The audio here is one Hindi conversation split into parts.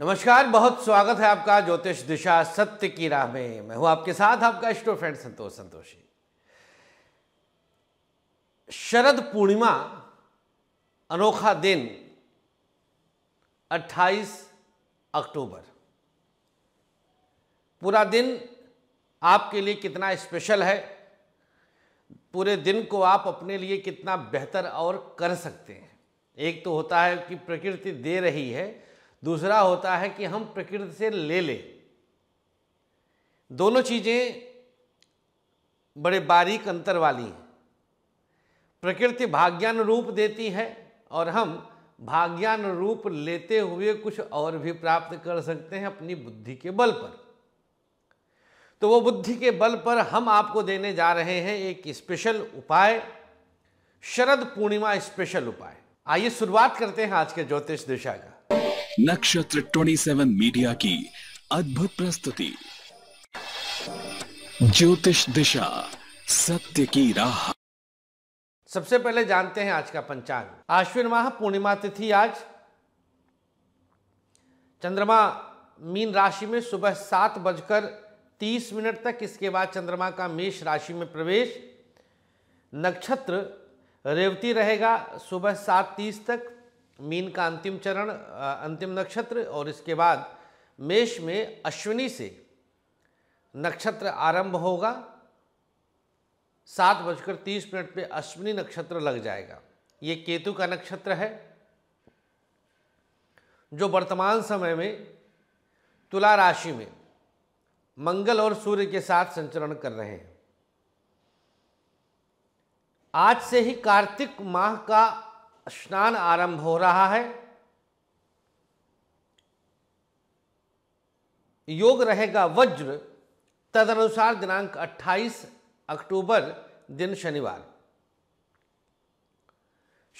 नमस्कार बहुत स्वागत है आपका ज्योतिष दिशा सत्य की राह में मैं हूं आपके साथ आपका इष्टो फ्रेंड संतोष संतोषी शरद पूर्णिमा अनोखा दिन 28 अक्टूबर पूरा दिन आपके लिए कितना स्पेशल है पूरे दिन को आप अपने लिए कितना बेहतर और कर सकते हैं एक तो होता है कि प्रकृति दे रही है दूसरा होता है कि हम प्रकृति से ले ले दोनों चीज़ें बड़े बारीक अंतर वाली हैं प्रकृति भाग्यान रूप देती है और हम भाग्यान रूप लेते हुए कुछ और भी प्राप्त कर सकते हैं अपनी बुद्धि के बल पर तो वो बुद्धि के बल पर हम आपको देने जा रहे हैं एक स्पेशल उपाय शरद पूर्णिमा स्पेशल उपाय आइए शुरुआत करते हैं आज के ज्योतिष दिशा का नक्षत्र 27 मीडिया की अद्भुत प्रस्तुति ज्योतिष दिशा सत्य की राह सबसे पहले जानते हैं आज का पंचांग आश्विन माह पूर्णिमा तिथि आज चंद्रमा मीन राशि में सुबह सात बजकर तीस मिनट तक इसके बाद चंद्रमा का मेष राशि में प्रवेश नक्षत्र रेवती रहेगा सुबह सात तीस तक मीन का अंतिम चरण अंतिम नक्षत्र और इसके बाद मेष में अश्विनी से नक्षत्र आरंभ होगा सात बजकर तीस मिनट पे अश्विनी नक्षत्र लग जाएगा ये केतु का नक्षत्र है जो वर्तमान समय में तुला राशि में मंगल और सूर्य के साथ संचरण कर रहे हैं आज से ही कार्तिक माह का स्नान आरंभ हो रहा है योग रहेगा वज्र तदनुसार दिनांक 28 अक्टूबर दिन शनिवार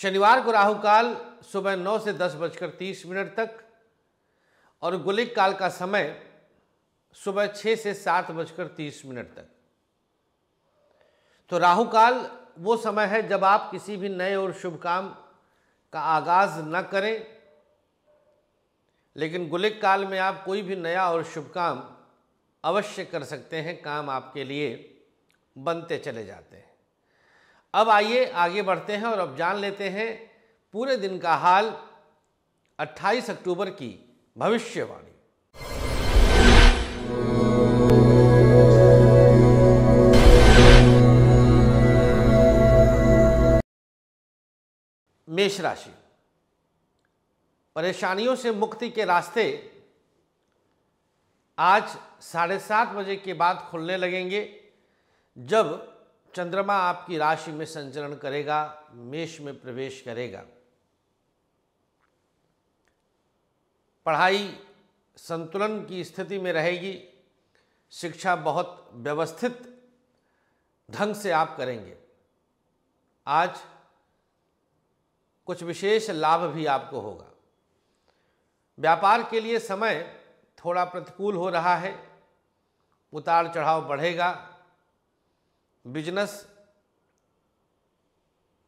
शनिवार को राहु काल सुबह 9 से दस बजकर तीस मिनट तक और गुलिक काल का समय सुबह 6 से सात बजकर तीस मिनट तक तो राहु काल वो समय है जब आप किसी भी नए और शुभ काम का आगाज न करें लेकिन गुलिक काल में आप कोई भी नया और शुभ काम अवश्य कर सकते हैं काम आपके लिए बनते चले जाते हैं अब आइए आगे बढ़ते हैं और अब जान लेते हैं पूरे दिन का हाल 28 अक्टूबर की भविष्यवाणी मेष राशि परेशानियों से मुक्ति के रास्ते आज साढ़े सात बजे के बाद खुलने लगेंगे जब चंद्रमा आपकी राशि में संचरण करेगा मेष में प्रवेश करेगा पढ़ाई संतुलन की स्थिति में रहेगी शिक्षा बहुत व्यवस्थित ढंग से आप करेंगे आज कुछ विशेष लाभ भी आपको होगा व्यापार के लिए समय थोड़ा प्रतिकूल हो रहा है उतार चढ़ाव बढ़ेगा बिजनेस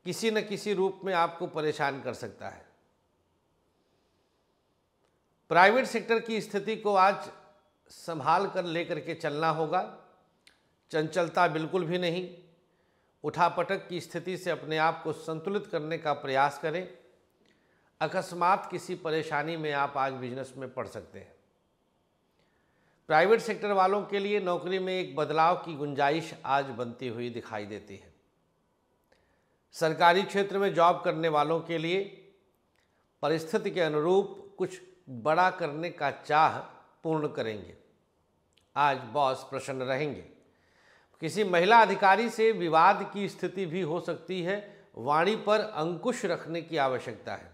किसी न किसी रूप में आपको परेशान कर सकता है प्राइवेट सेक्टर की स्थिति को आज संभाल कर लेकर के चलना होगा चंचलता बिल्कुल भी नहीं उठापटक की स्थिति से अपने आप को संतुलित करने का प्रयास करें अकस्मात किसी परेशानी में आप आज बिजनेस में पड़ सकते हैं प्राइवेट सेक्टर वालों के लिए नौकरी में एक बदलाव की गुंजाइश आज बनती हुई दिखाई देती है सरकारी क्षेत्र में जॉब करने वालों के लिए परिस्थिति के अनुरूप कुछ बड़ा करने का चाह पूर्ण करेंगे आज बॉस प्रसन्न रहेंगे किसी महिला अधिकारी से विवाद की स्थिति भी हो सकती है वाणी पर अंकुश रखने की आवश्यकता है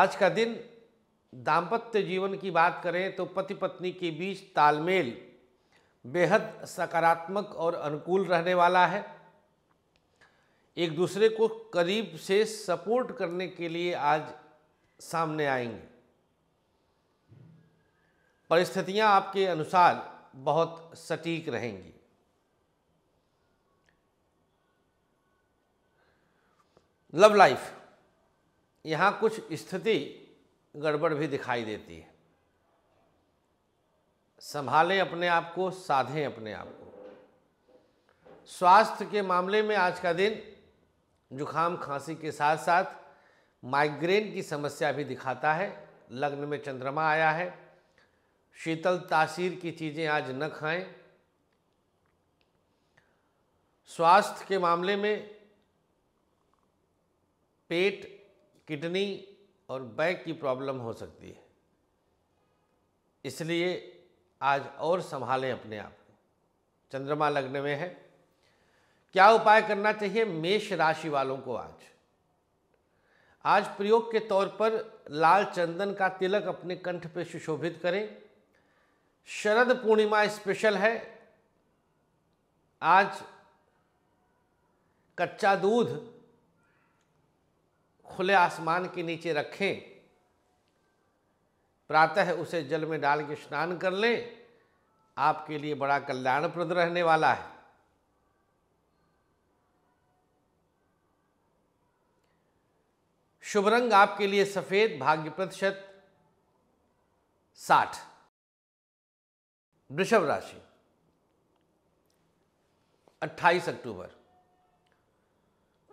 आज का दिन दाम्पत्य जीवन की बात करें तो पति पत्नी के बीच तालमेल बेहद सकारात्मक और अनुकूल रहने वाला है एक दूसरे को करीब से सपोर्ट करने के लिए आज सामने आएंगे परिस्थितियां आपके अनुसार बहुत सटीक रहेंगी लव लाइफ यहां कुछ स्थिति गड़बड़ भी दिखाई देती है संभालें अपने आप को साधें अपने आप को स्वास्थ्य के मामले में आज का दिन जुखाम खांसी के साथ साथ माइग्रेन की समस्या भी दिखाता है लग्न में चंद्रमा आया है शीतल तासीर की चीज़ें आज न खाएं स्वास्थ्य के मामले में पेट किडनी और बैक की प्रॉब्लम हो सकती है इसलिए आज और संभालें अपने आप को चंद्रमा लगने में है क्या उपाय करना चाहिए मेष राशि वालों को आज आज प्रयोग के तौर पर लाल चंदन का तिलक अपने कंठ पे सुशोभित करें शरद पूर्णिमा स्पेशल है आज कच्चा दूध खुले आसमान के नीचे रखें प्रातः उसे जल में डाल के स्नान कर लें आपके लिए बड़ा कल्याणप्रद रहने वाला है शुभ रंग आपके लिए सफ़ेद भाग्य प्रतिशत साठ वृषभ राशि 28 अक्टूबर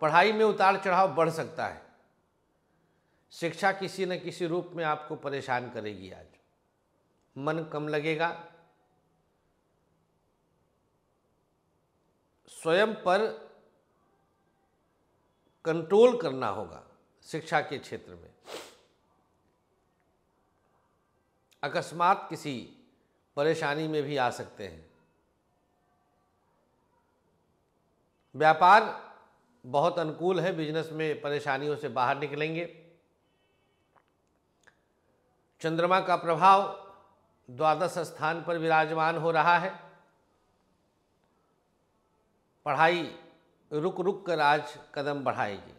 पढ़ाई में उतार चढ़ाव बढ़ सकता है शिक्षा किसी न किसी रूप में आपको परेशान करेगी आज मन कम लगेगा स्वयं पर कंट्रोल करना होगा शिक्षा के क्षेत्र में अकस्मात किसी परेशानी में भी आ सकते हैं व्यापार बहुत अनुकूल है बिजनेस में परेशानियों से बाहर निकलेंगे चंद्रमा का प्रभाव द्वादश स्थान पर विराजमान हो रहा है पढ़ाई रुक रुक कर आज कदम बढ़ाएगी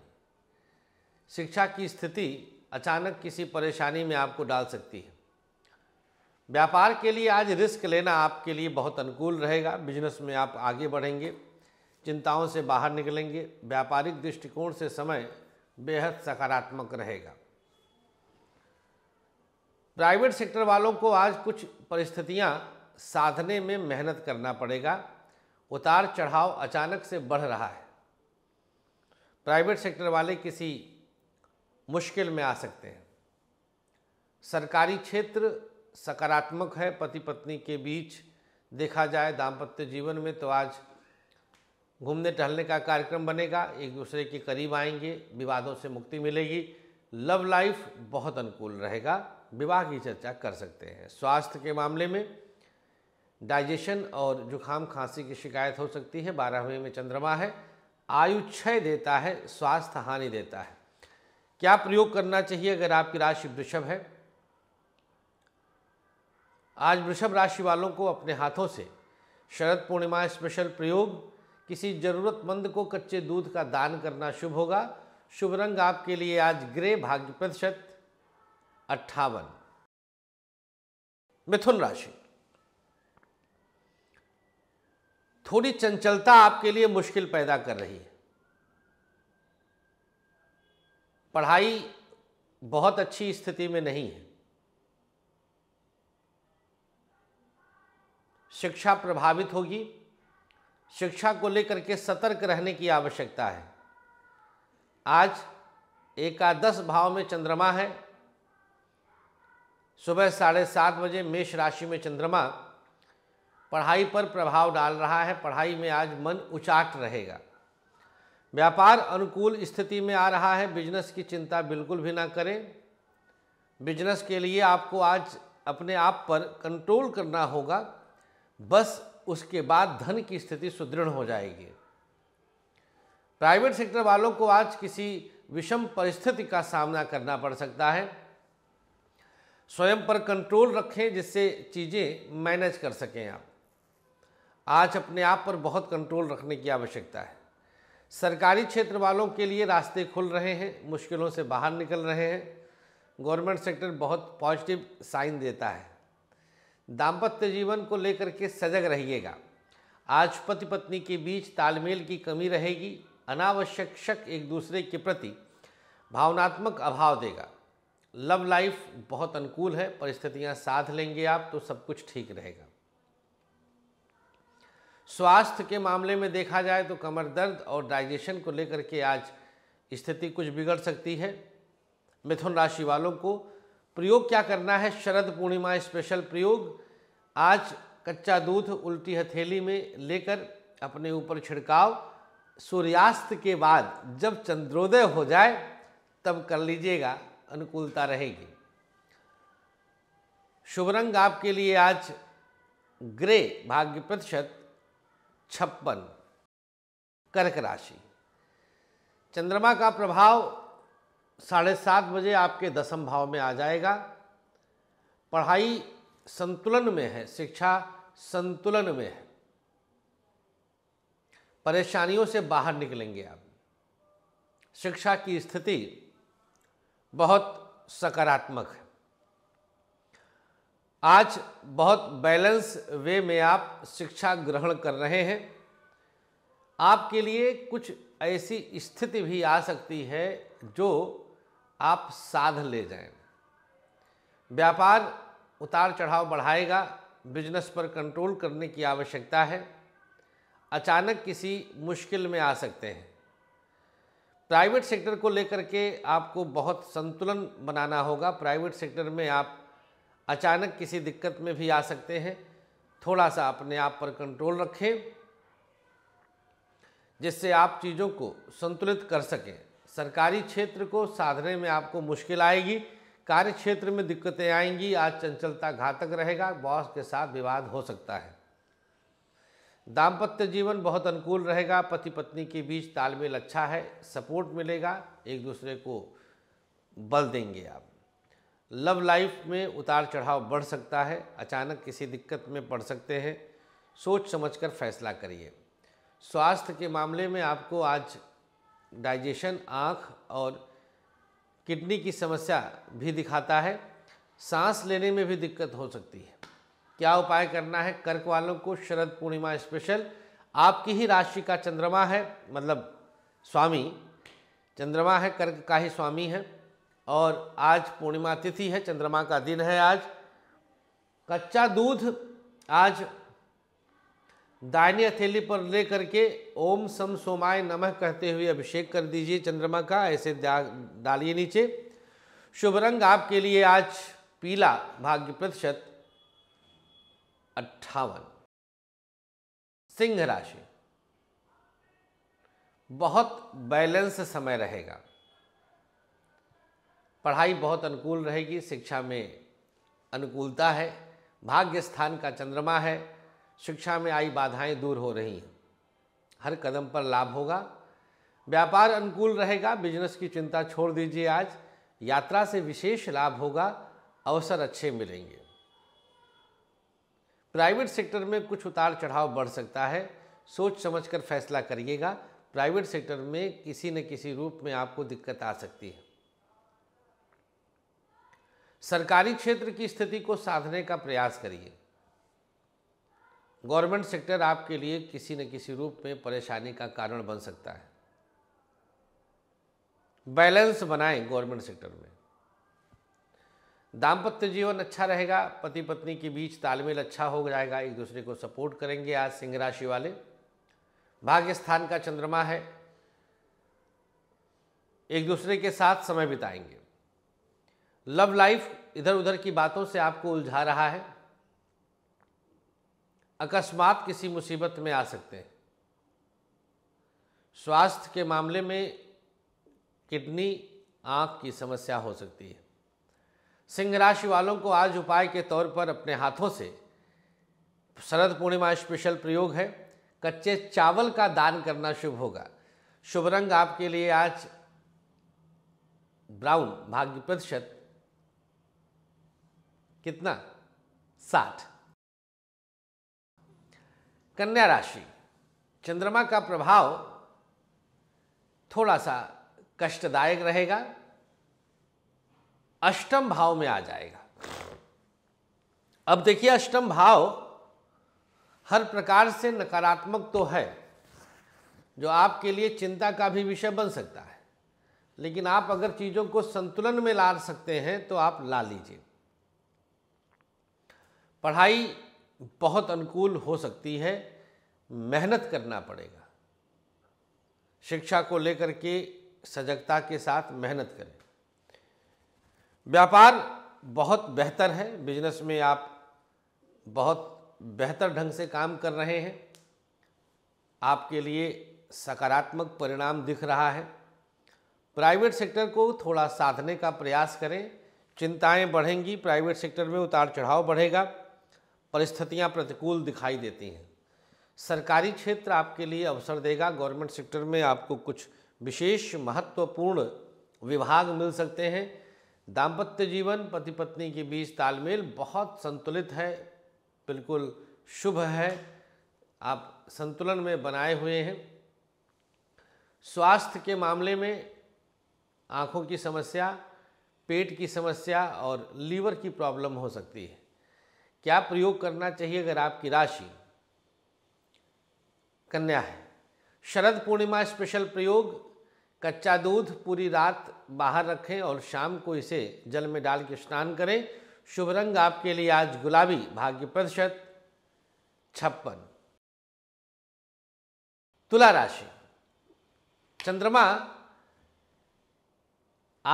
शिक्षा की स्थिति अचानक किसी परेशानी में आपको डाल सकती है व्यापार के लिए आज रिस्क लेना आपके लिए बहुत अनुकूल रहेगा बिजनेस में आप आगे बढ़ेंगे चिंताओं से बाहर निकलेंगे व्यापारिक दृष्टिकोण से समय बेहद सकारात्मक रहेगा प्राइवेट सेक्टर वालों को आज कुछ परिस्थितियां साधने में मेहनत करना पड़ेगा उतार चढ़ाव अचानक से बढ़ रहा है प्राइवेट सेक्टर वाले किसी मुश्किल में आ सकते हैं सरकारी क्षेत्र सकारात्मक है पति पत्नी के बीच देखा जाए दाम्पत्य जीवन में तो आज घूमने टहलने का कार्यक्रम बनेगा एक दूसरे के करीब आएंगे विवादों से मुक्ति मिलेगी लव लाइफ बहुत अनुकूल रहेगा विवाह की चर्चा कर सकते हैं स्वास्थ्य के मामले में डाइजेशन और जुखाम खांसी की शिकायत हो सकती है बारहवें में चंद्रमा है आयु क्षय देता है स्वास्थ्य हानि देता है क्या प्रयोग करना चाहिए अगर आपकी राशि वृषभ है आज वृषभ राशि वालों को अपने हाथों से शरद पूर्णिमा स्पेशल प्रयोग किसी जरूरतमंद को कच्चे दूध का दान करना शुभ होगा शुभ रंग आपके लिए आज ग्रे भाग्य प्रतिशत अट्ठावन मिथुन राशि थोड़ी चंचलता आपके लिए मुश्किल पैदा कर रही है पढ़ाई बहुत अच्छी स्थिति में नहीं है शिक्षा प्रभावित होगी शिक्षा को लेकर के सतर्क रहने की आवश्यकता है आज एकादश भाव में चंद्रमा है सुबह साढ़े सात बजे मेष राशि में चंद्रमा पढ़ाई पर प्रभाव डाल रहा है पढ़ाई में आज मन उचाट रहेगा व्यापार अनुकूल स्थिति में आ रहा है बिजनेस की चिंता बिल्कुल भी ना करें बिजनेस के लिए आपको आज अपने आप पर कंट्रोल करना होगा बस उसके बाद धन की स्थिति सुदृढ़ हो जाएगी प्राइवेट सेक्टर वालों को आज किसी विषम परिस्थिति का सामना करना पड़ सकता है स्वयं पर कंट्रोल रखें जिससे चीज़ें मैनेज कर सकें आप आज अपने आप पर बहुत कंट्रोल रखने की आवश्यकता है सरकारी क्षेत्र वालों के लिए रास्ते खुल रहे हैं मुश्किलों से बाहर निकल रहे हैं गवर्नमेंट सेक्टर बहुत पॉजिटिव साइन देता है दाम्पत्य जीवन को लेकर के सजग रहिएगा आज पति पत्नी के बीच तालमेल की कमी रहेगी अनावश्यक शक एक दूसरे के प्रति भावनात्मक अभाव देगा लव लाइफ बहुत अनुकूल है परिस्थितियां साथ लेंगे आप तो सब कुछ ठीक रहेगा स्वास्थ्य के मामले में देखा जाए तो कमर दर्द और डाइजेशन को लेकर के आज स्थिति कुछ बिगड़ सकती है मिथुन राशि वालों को प्रयोग क्या करना है शरद पूर्णिमा स्पेशल प्रयोग आज कच्चा दूध उल्टी हथेली में लेकर अपने ऊपर छिड़काव सूर्यास्त के बाद जब चंद्रोदय हो जाए तब कर लीजिएगा अनुकूलता रहेगी शुभ रंग आपके लिए आज ग्रे भाग्य प्रतिशत छप्पन कर्क राशि चंद्रमा का प्रभाव साढ़े सात बजे आपके दसम भाव में आ जाएगा पढ़ाई संतुलन में है शिक्षा संतुलन में है परेशानियों से बाहर निकलेंगे आप शिक्षा की स्थिति बहुत सकारात्मक है आज बहुत बैलेंस वे में आप शिक्षा ग्रहण कर रहे हैं आपके लिए कुछ ऐसी स्थिति भी आ सकती है जो आप साध ले जाएं व्यापार उतार चढ़ाव बढ़ाएगा बिजनेस पर कंट्रोल करने की आवश्यकता है अचानक किसी मुश्किल में आ सकते हैं प्राइवेट सेक्टर को लेकर के आपको बहुत संतुलन बनाना होगा प्राइवेट सेक्टर में आप अचानक किसी दिक्कत में भी आ सकते हैं थोड़ा सा अपने आप पर कंट्रोल रखें जिससे आप चीज़ों को संतुलित कर सकें सरकारी क्षेत्र को साधने में आपको मुश्किल आएगी कार्य क्षेत्र में दिक्कतें आएंगी आज चंचलता घातक रहेगा बॉस के साथ विवाद हो सकता है दाम्पत्य जीवन बहुत अनुकूल रहेगा पति पत्नी के बीच तालमेल अच्छा है सपोर्ट मिलेगा एक दूसरे को बल देंगे आप लव लाइफ में उतार चढ़ाव बढ़ सकता है अचानक किसी दिक्कत में पड़ सकते हैं सोच समझकर फैसला करिए स्वास्थ्य के मामले में आपको आज डाइजेशन आँख और किडनी की समस्या भी दिखाता है सांस लेने में भी दिक्कत हो सकती है क्या उपाय करना है कर्क वालों को शरद पूर्णिमा स्पेशल आपकी ही राशि का चंद्रमा है मतलब स्वामी चंद्रमा है कर्क का ही स्वामी है और आज पूर्णिमा तिथि है चंद्रमा का दिन है आज कच्चा दूध आज दाहिनी हथेली पर ले करके ओम सम सोमाय नमः कहते हुए अभिषेक कर दीजिए चंद्रमा का ऐसे डालिए नीचे शुभ रंग आपके लिए आज पीला भाग्य प्रतिशत अट्ठावन सिंह राशि बहुत बैलेंस समय रहेगा पढ़ाई बहुत अनुकूल रहेगी शिक्षा में अनुकूलता है भाग्य स्थान का चंद्रमा है शिक्षा में आई बाधाएं दूर हो रही हैं हर कदम पर लाभ होगा व्यापार अनुकूल रहेगा बिजनेस की चिंता छोड़ दीजिए आज यात्रा से विशेष लाभ होगा अवसर अच्छे मिलेंगे प्राइवेट सेक्टर में कुछ उतार चढ़ाव बढ़ सकता है सोच समझकर फैसला करिएगा प्राइवेट सेक्टर में किसी न किसी रूप में आपको दिक्कत आ सकती है सरकारी क्षेत्र की स्थिति को साधने का प्रयास करिए गवर्नमेंट सेक्टर आपके लिए किसी न किसी रूप में परेशानी का कारण बन सकता है बैलेंस बनाएं गवर्नमेंट सेक्टर में दाम्पत्य जीवन अच्छा रहेगा पति पत्नी के बीच तालमेल अच्छा हो जाएगा एक दूसरे को सपोर्ट करेंगे आज सिंह राशि वाले भाग्य स्थान का चंद्रमा है एक दूसरे के साथ समय बिताएंगे लव लाइफ इधर उधर की बातों से आपको उलझा रहा है अकस्मात किसी मुसीबत में आ सकते हैं स्वास्थ्य के मामले में किडनी आंख की समस्या हो सकती है सिंह राशि वालों को आज उपाय के तौर पर अपने हाथों से शरद पूर्णिमा स्पेशल प्रयोग है कच्चे चावल का दान करना शुभ होगा शुभ रंग आपके लिए आज ब्राउन भाग्य प्रतिशत कितना साठ कन्या राशि चंद्रमा का प्रभाव थोड़ा सा कष्टदायक रहेगा अष्टम भाव में आ जाएगा अब देखिए अष्टम भाव हर प्रकार से नकारात्मक तो है जो आपके लिए चिंता का भी विषय बन सकता है लेकिन आप अगर चीज़ों को संतुलन में ला सकते हैं तो आप ला लीजिए पढ़ाई बहुत अनुकूल हो सकती है मेहनत करना पड़ेगा शिक्षा को लेकर के सजगता के साथ मेहनत करें व्यापार बहुत बेहतर है बिजनेस में आप बहुत बेहतर ढंग से काम कर रहे हैं आपके लिए सकारात्मक परिणाम दिख रहा है प्राइवेट सेक्टर को थोड़ा साधने का प्रयास करें चिंताएं बढ़ेंगी प्राइवेट सेक्टर में उतार चढ़ाव बढ़ेगा परिस्थितियाँ प्रतिकूल दिखाई देती हैं सरकारी क्षेत्र आपके लिए अवसर देगा गवर्नमेंट सेक्टर में आपको कुछ विशेष महत्वपूर्ण विभाग मिल सकते हैं दाम्पत्य जीवन पति पत्नी के बीच तालमेल बहुत संतुलित है बिल्कुल शुभ है आप संतुलन में बनाए हुए हैं स्वास्थ्य के मामले में आँखों की समस्या पेट की समस्या और लीवर की प्रॉब्लम हो सकती है क्या प्रयोग करना चाहिए अगर आपकी राशि कन्या है शरद पूर्णिमा स्पेशल प्रयोग कच्चा दूध पूरी रात बाहर रखें और शाम को इसे जल में डाल के स्नान करें शुभ रंग आपके लिए आज गुलाबी भाग्य प्रतिशत छप्पन तुला राशि चंद्रमा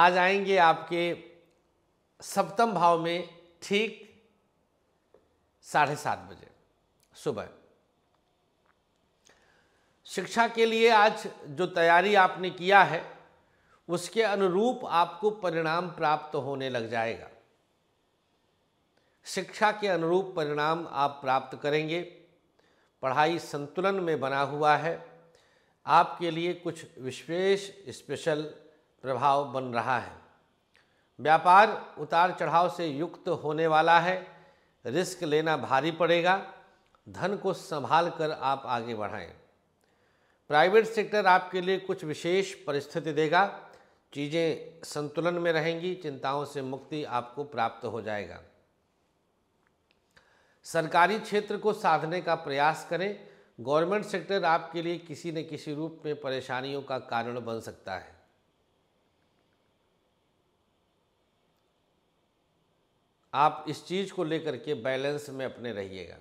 आज आएंगे आपके सप्तम भाव में ठीक साढ़े सात बजे सुबह शिक्षा के लिए आज जो तैयारी आपने किया है उसके अनुरूप आपको परिणाम प्राप्त होने लग जाएगा शिक्षा के अनुरूप परिणाम आप प्राप्त करेंगे पढ़ाई संतुलन में बना हुआ है आपके लिए कुछ विशेष स्पेशल प्रभाव बन रहा है व्यापार उतार चढ़ाव से युक्त होने वाला है रिस्क लेना भारी पड़ेगा धन को संभाल कर आप आगे बढ़ाएं प्राइवेट सेक्टर आपके लिए कुछ विशेष परिस्थिति देगा चीज़ें संतुलन में रहेंगी चिंताओं से मुक्ति आपको प्राप्त हो जाएगा सरकारी क्षेत्र को साधने का प्रयास करें गवर्नमेंट सेक्टर आपके लिए किसी न किसी रूप में परेशानियों का कारण बन सकता है आप इस चीज़ को लेकर के बैलेंस में अपने रहिएगा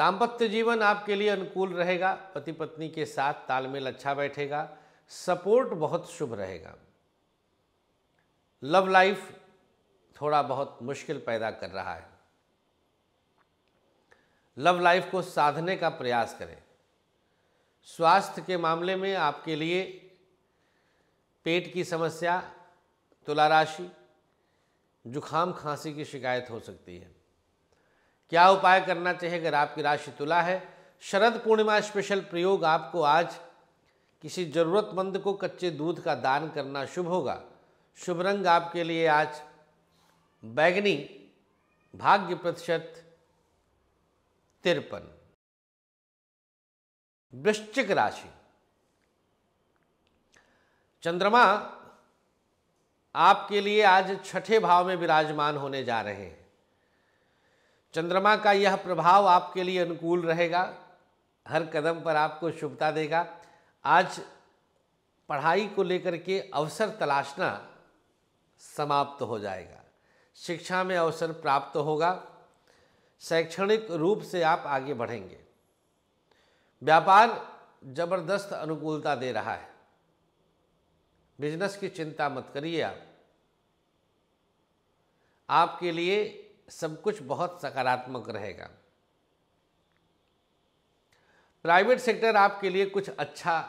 दाम्पत्य जीवन आपके लिए अनुकूल रहेगा पति पत्नी के साथ तालमेल अच्छा बैठेगा सपोर्ट बहुत शुभ रहेगा लव लाइफ थोड़ा बहुत मुश्किल पैदा कर रहा है लव लाइफ को साधने का प्रयास करें स्वास्थ्य के मामले में आपके लिए पेट की समस्या तुला राशि जुखाम खांसी की शिकायत हो सकती है क्या उपाय करना चाहिए अगर आपकी राशि तुला है शरद पूर्णिमा स्पेशल प्रयोग आपको आज किसी ज़रूरतमंद को कच्चे दूध का दान करना शुभ होगा शुभ रंग आपके लिए आज बैगनी भाग्य प्रतिशत तिरपन वृश्चिक राशि चंद्रमा आपके लिए आज छठे भाव में विराजमान होने जा रहे हैं चंद्रमा का यह प्रभाव आपके लिए अनुकूल रहेगा हर कदम पर आपको शुभता देगा आज पढ़ाई को लेकर के अवसर तलाशना समाप्त तो हो जाएगा शिक्षा में अवसर प्राप्त तो होगा शैक्षणिक रूप से आप आगे बढ़ेंगे व्यापार जबरदस्त अनुकूलता दे रहा है बिजनेस की चिंता मत करिए आप आपके लिए सब कुछ बहुत सकारात्मक रहेगा प्राइवेट सेक्टर आपके लिए कुछ अच्छा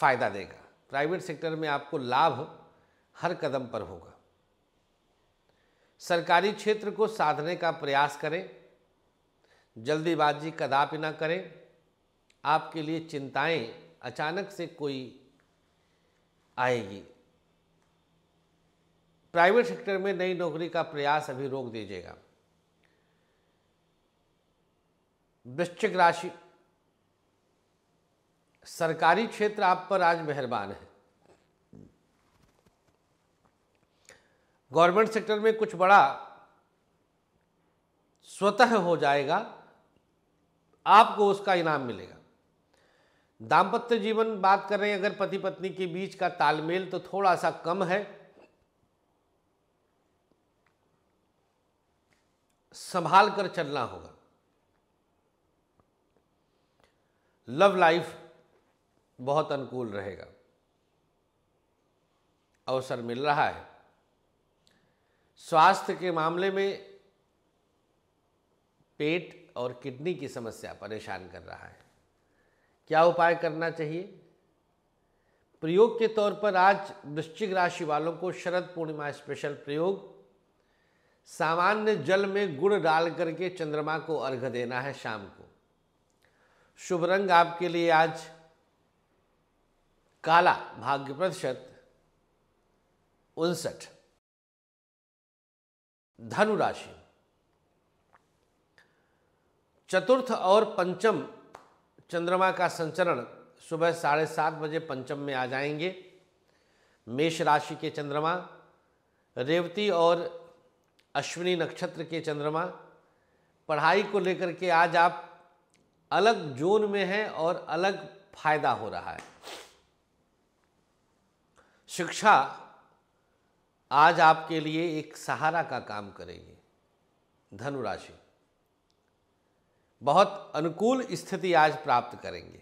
फ़ायदा देगा प्राइवेट सेक्टर में आपको लाभ हर कदम पर होगा सरकारी क्षेत्र को साधने का प्रयास करें जल्दीबाजी कदापि ना करें आपके लिए चिंताएं अचानक से कोई आएगी प्राइवेट सेक्टर में नई नौकरी का प्रयास अभी रोक दीजिएगा वृश्चिक राशि सरकारी क्षेत्र आप पर आज मेहरबान है गवर्नमेंट सेक्टर में कुछ बड़ा स्वतः हो जाएगा आपको उसका इनाम मिलेगा दाम्पत्य जीवन बात कर रहे हैं अगर पति पत्नी के बीच का तालमेल तो थोड़ा सा कम है संभाल कर चलना होगा लव लाइफ बहुत अनुकूल रहेगा अवसर मिल रहा है स्वास्थ्य के मामले में पेट और किडनी की समस्या परेशान कर रहा है क्या उपाय करना चाहिए प्रयोग के तौर पर आज वृश्चिक राशि वालों को शरद पूर्णिमा स्पेशल प्रयोग सामान्य जल में गुड़ डाल करके चंद्रमा को अर्घ देना है शाम को शुभ रंग आपके लिए आज काला भाग्य प्रतिशत उनसठ धनु राशि चतुर्थ और पंचम चंद्रमा का संचरण सुबह साढ़े सात बजे पंचम में आ जाएंगे मेष राशि के चंद्रमा रेवती और अश्विनी नक्षत्र के चंद्रमा पढ़ाई को लेकर के आज आप अलग जोन में हैं और अलग फायदा हो रहा है शिक्षा आज आपके लिए एक सहारा का काम करेगी धनुराशि बहुत अनुकूल स्थिति आज प्राप्त करेंगे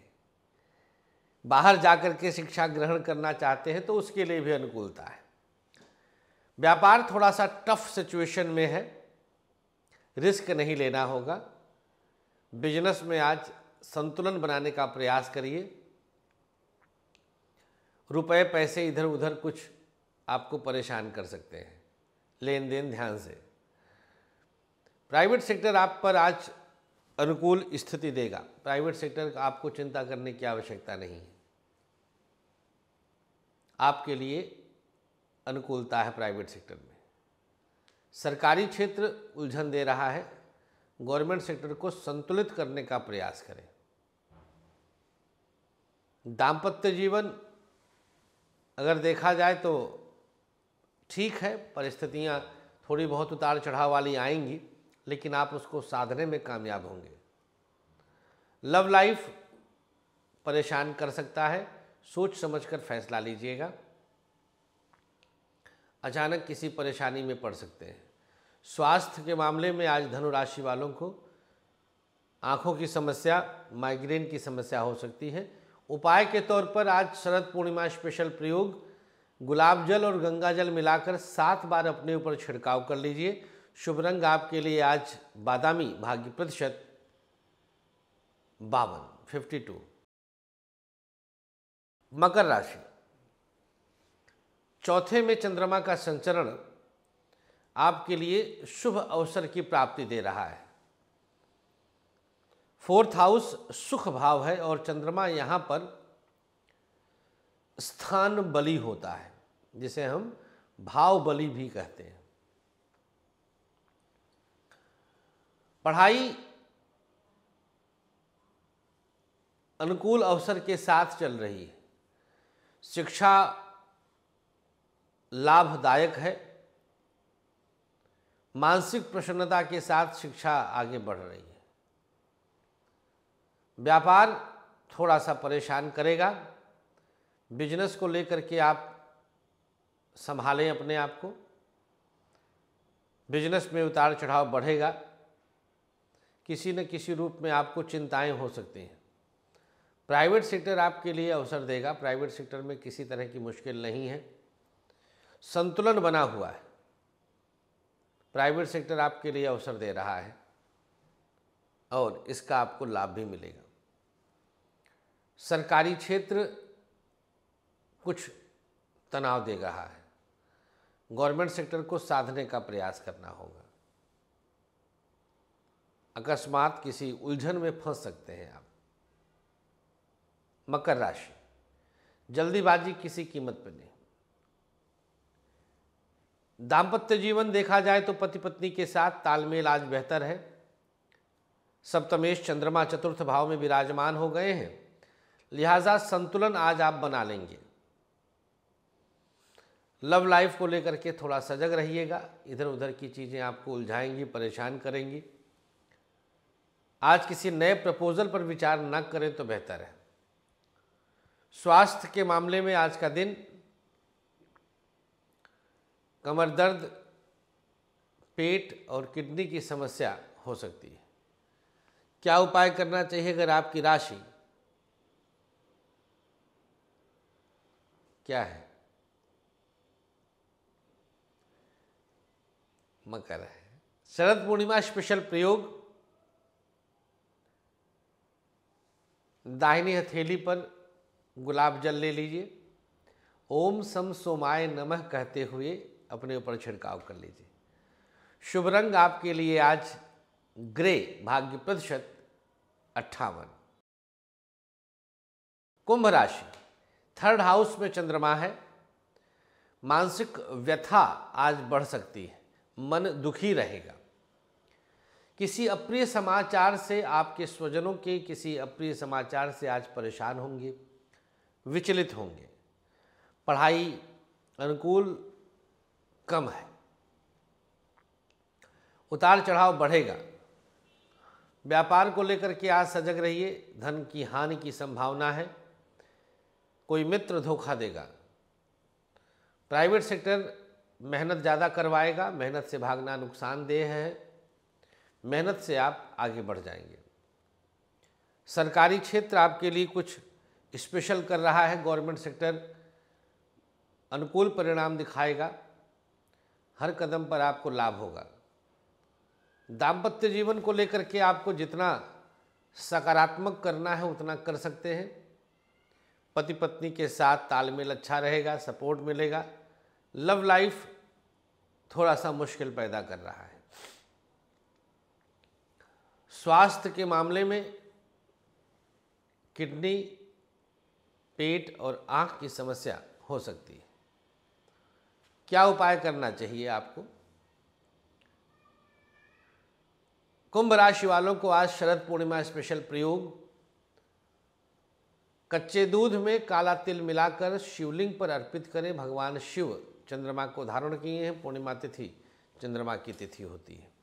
बाहर जाकर के शिक्षा ग्रहण करना चाहते हैं तो उसके लिए भी अनुकूलता है व्यापार थोड़ा सा टफ सिचुएशन में है रिस्क नहीं लेना होगा बिजनेस में आज संतुलन बनाने का प्रयास करिए रुपए पैसे इधर उधर कुछ आपको परेशान कर सकते हैं लेन देन ध्यान से प्राइवेट सेक्टर आप पर आज अनुकूल स्थिति देगा प्राइवेट सेक्टर का आपको चिंता करने की आवश्यकता नहीं है आपके लिए अनुकूलता है प्राइवेट सेक्टर में सरकारी क्षेत्र उलझन दे रहा है गवर्नमेंट सेक्टर को संतुलित करने का प्रयास करें दाम्पत्य जीवन अगर देखा जाए तो ठीक है परिस्थितियाँ थोड़ी बहुत उतार चढ़ाव वाली आएंगी लेकिन आप उसको साधने में कामयाब होंगे लव लाइफ परेशान कर सकता है सोच समझकर फैसला लीजिएगा अचानक किसी परेशानी में पड़ सकते हैं स्वास्थ्य के मामले में आज धनुराशि वालों को आँखों की समस्या माइग्रेन की समस्या हो सकती है उपाय के तौर पर आज शरद पूर्णिमा स्पेशल प्रयोग गुलाब जल और गंगा जल मिलाकर सात बार अपने ऊपर छिड़काव कर लीजिए शुभ रंग आपके लिए आज बादामी भाग्य प्रतिशत बावन फिफ्टी टू मकर राशि चौथे में चंद्रमा का संचरण आपके लिए शुभ अवसर की प्राप्ति दे रहा है फोर्थ हाउस सुख भाव है और चंद्रमा यहां पर स्थान बलि होता है जिसे हम भाव बलि भी कहते हैं पढ़ाई अनुकूल अवसर के साथ चल रही है शिक्षा लाभदायक है मानसिक प्रसन्नता के साथ शिक्षा आगे बढ़ रही है व्यापार थोड़ा सा परेशान करेगा बिजनेस को लेकर के आप संभालें अपने आप को बिजनेस में उतार चढ़ाव बढ़ेगा किसी न किसी रूप में आपको चिंताएं हो सकती हैं प्राइवेट सेक्टर आपके लिए अवसर देगा प्राइवेट सेक्टर में किसी तरह की मुश्किल नहीं है संतुलन बना हुआ है प्राइवेट सेक्टर आपके लिए अवसर दे रहा है और इसका आपको लाभ भी मिलेगा सरकारी क्षेत्र कुछ तनाव दे रहा है गवर्नमेंट सेक्टर को साधने का प्रयास करना होगा अकस्मात किसी उलझन में फंस सकते हैं आप मकर राशि जल्दीबाजी किसी कीमत पर नहीं दाम्पत्य जीवन देखा जाए तो पति पत्नी के साथ तालमेल आज बेहतर है सप्तमेश चंद्रमा चतुर्थ भाव में विराजमान हो गए हैं लिहाजा संतुलन आज आप बना लेंगे लव लाइफ को लेकर के थोड़ा सजग रहिएगा इधर उधर की चीज़ें आपको उलझाएंगी परेशान करेंगी आज किसी नए प्रपोजल पर विचार न करें तो बेहतर है स्वास्थ्य के मामले में आज का दिन कमर दर्द पेट और किडनी की समस्या हो सकती है क्या उपाय करना चाहिए अगर आपकी राशि क्या है मकर है शरद पूर्णिमा स्पेशल प्रयोग दाहिनी हथेली पर गुलाब जल ले लीजिए ओम सम सोमाय नमः कहते हुए अपने ऊपर छिड़काव कर लीजिए शुभ रंग आपके लिए आज ग्रे भाग्य प्रतिशत अट्ठावन कुंभ राशि थर्ड हाउस में चंद्रमा है मानसिक व्यथा आज बढ़ सकती है मन दुखी रहेगा किसी अप्रिय समाचार से आपके स्वजनों के किसी अप्रिय समाचार से आज परेशान होंगे विचलित होंगे पढ़ाई अनुकूल कम है उतार चढ़ाव बढ़ेगा व्यापार को लेकर के आज सजग रहिए धन की हानि की संभावना है कोई मित्र धोखा देगा प्राइवेट सेक्टर मेहनत ज़्यादा करवाएगा मेहनत से भागना नुकसानदेह है मेहनत से आप आगे बढ़ जाएंगे सरकारी क्षेत्र आपके लिए कुछ स्पेशल कर रहा है गवर्नमेंट सेक्टर अनुकूल परिणाम दिखाएगा हर कदम पर आपको लाभ होगा दाम्पत्य जीवन को लेकर के आपको जितना सकारात्मक करना है उतना कर सकते हैं पति पत्नी के साथ तालमेल अच्छा रहेगा सपोर्ट मिलेगा लव लाइफ थोड़ा सा मुश्किल पैदा कर रहा है स्वास्थ्य के मामले में किडनी पेट और आँख की समस्या हो सकती है क्या उपाय करना चाहिए आपको कुंभ राशि वालों को आज शरद पूर्णिमा स्पेशल प्रयोग कच्चे दूध में काला तिल मिलाकर शिवलिंग पर अर्पित करें भगवान शिव चंद्रमा को धारण किए हैं पूर्णिमा तिथि चंद्रमा की तिथि होती है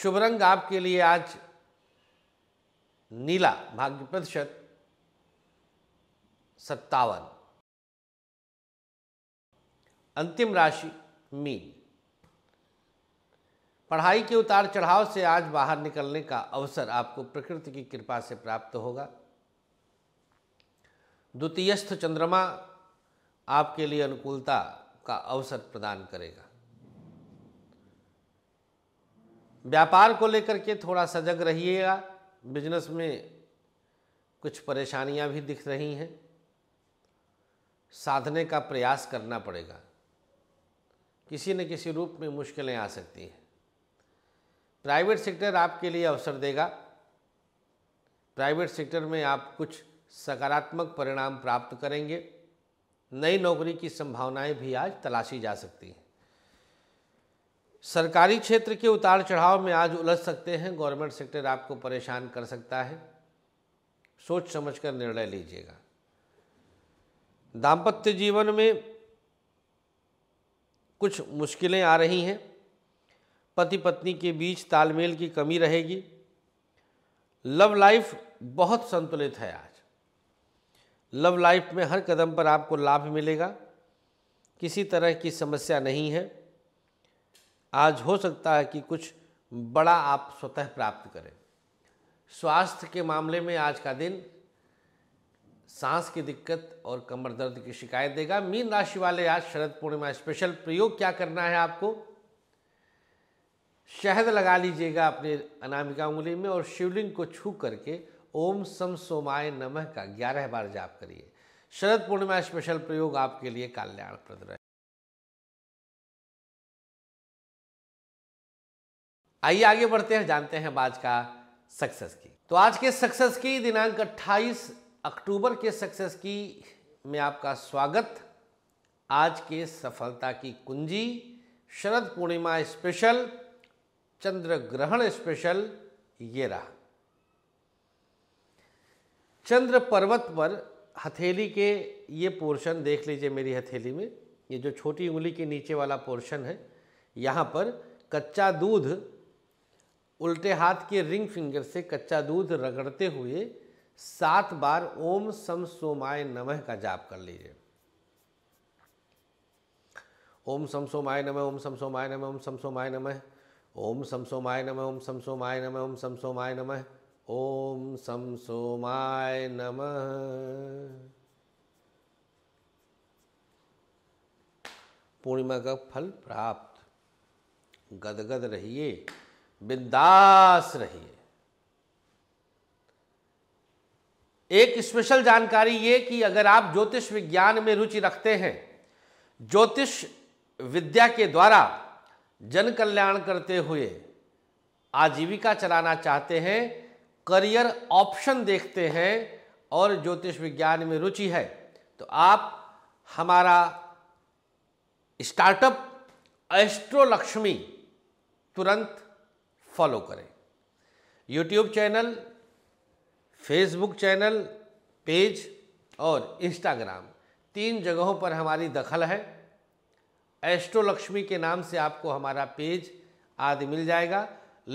शुभ रंग आपके लिए आज नीला भाग्य प्रतिशत सत्तावन अंतिम राशि मीन पढ़ाई के उतार चढ़ाव से आज बाहर निकलने का अवसर आपको प्रकृति की कृपा से प्राप्त होगा द्वितीयस्थ चंद्रमा आपके लिए अनुकूलता का अवसर प्रदान करेगा व्यापार को लेकर के थोड़ा सजग रहिएगा बिजनेस में कुछ परेशानियां भी दिख रही हैं साधने का प्रयास करना पड़ेगा किसी न किसी रूप में मुश्किलें आ सकती हैं प्राइवेट सेक्टर आपके लिए अवसर देगा प्राइवेट सेक्टर में आप कुछ सकारात्मक परिणाम प्राप्त करेंगे नई नौकरी की संभावनाएं भी आज तलाशी जा सकती हैं सरकारी क्षेत्र के उतार चढ़ाव में आज उलझ सकते हैं गवर्नमेंट सेक्टर आपको परेशान कर सकता है सोच समझकर निर्णय लीजिएगा दाम्पत्य जीवन में कुछ मुश्किलें आ रही हैं पति पत्नी के बीच तालमेल की कमी रहेगी लव लाइफ बहुत संतुलित है आज लव लाइफ में हर कदम पर आपको लाभ मिलेगा किसी तरह की समस्या नहीं है आज हो सकता है कि कुछ बड़ा आप स्वतः प्राप्त करें स्वास्थ्य के मामले में आज का दिन सांस की दिक्कत और कमर दर्द की शिकायत देगा मीन राशि वाले आज शरद पूर्णिमा स्पेशल प्रयोग क्या करना है आपको शहद लगा लीजिएगा अपने अनामिका उंगली में और शिवलिंग को छू करके ओम सम सोमाय नमः का ग्यारह बार जाप करिए शरद पूर्णिमा स्पेशल प्रयोग आपके लिए कल्याणप्रद रहे आइए आगे बढ़ते हैं जानते हैं आज का सक्सेस की तो आज के सक्सेस की दिनांक 28 अक्टूबर के सक्सेस की में आपका स्वागत आज के सफलता की कुंजी शरद पूर्णिमा स्पेशल चंद्र ग्रहण स्पेशल ये रहा चंद्र पर्वत पर हथेली के ये पोर्शन देख लीजिए मेरी हथेली में ये जो छोटी उंगली के नीचे वाला पोर्शन है यहाँ पर कच्चा दूध उल्टे हाथ के रिंग फिंगर से कच्चा दूध रगड़ते हुए सात बार ओम सम सोमाय नमः का जाप कर लीजिए ओम सम सोमाय नमः ओम सम सोमाय नमः ओम सम सोमाय नमः ओम सम सोमाय नमः ओम सम सोमाय नमः ओम सम सोमाय नमः ओम सम सोमाय नमः पूर्णिमा का फल प्राप्त गदगद रहिए बिंदास रहिए एक स्पेशल जानकारी ये कि अगर आप ज्योतिष विज्ञान में रुचि रखते हैं ज्योतिष विद्या के द्वारा जन कल्याण करते हुए आजीविका चलाना चाहते हैं करियर ऑप्शन देखते हैं और ज्योतिष विज्ञान में रुचि है तो आप हमारा स्टार्टअप एस्ट्रो लक्ष्मी तुरंत फॉलो करें YouTube channel Facebook channel page और इंस्टाग्राम तीन जगहों पर हमारी दखल है एस्ट्रो लक्ष्मी के नाम से आपको हमारा पेज आदि मिल जाएगा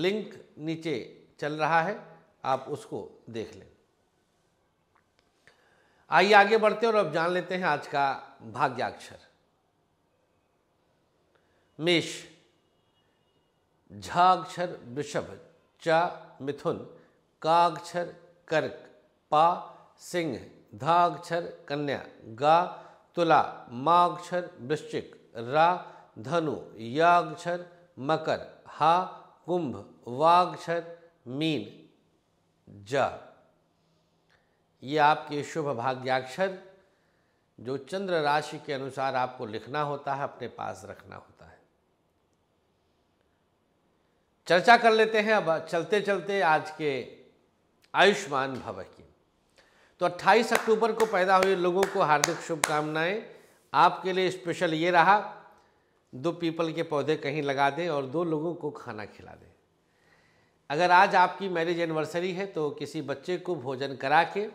लिंक नीचे चल रहा है आप उसको देख लें आइए आगे बढ़ते हैं और अब जान लेते हैं आज का भाग्याक्षर मेष झाक्षर वृषभ च मिथुन काक्षर कर्क पा सिंह धाक्षर कन्या गा तुला माक्षर वृश्चिक रा धनु याक्षर मकर हा कुंभ वाक्षर मीन ज ये आपके शुभ भाग्याक्षर जो चंद्र राशि के अनुसार आपको लिखना होता है अपने पास रखना होता है चर्चा कर लेते हैं अब चलते चलते आज के आयुष्मान भव की तो 28 अक्टूबर को पैदा हुए लोगों को हार्दिक शुभकामनाएं आपके लिए स्पेशल ये रहा दो पीपल के पौधे कहीं लगा दें और दो लोगों को खाना खिला दें अगर आज आपकी मैरिज एनिवर्सरी है तो किसी बच्चे को भोजन करा के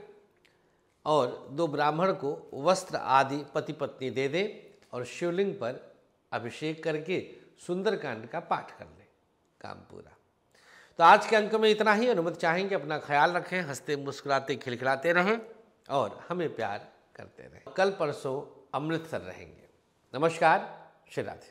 और दो ब्राह्मण को वस्त्र आदि पति पत्नी दे दें और शिवलिंग पर अभिषेक करके सुंदरकांड का पाठ कर लें काम पूरा तो आज के अंक में इतना ही अनुमति चाहेंगे अपना ख्याल रखें हंसते मुस्कुराते खिलखिलाते रहें और हमें प्यार करते रहें कल परसों अमृतसर रहेंगे नमस्कार श्री राधे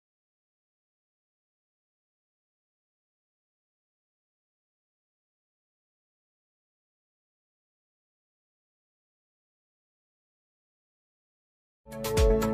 Thank you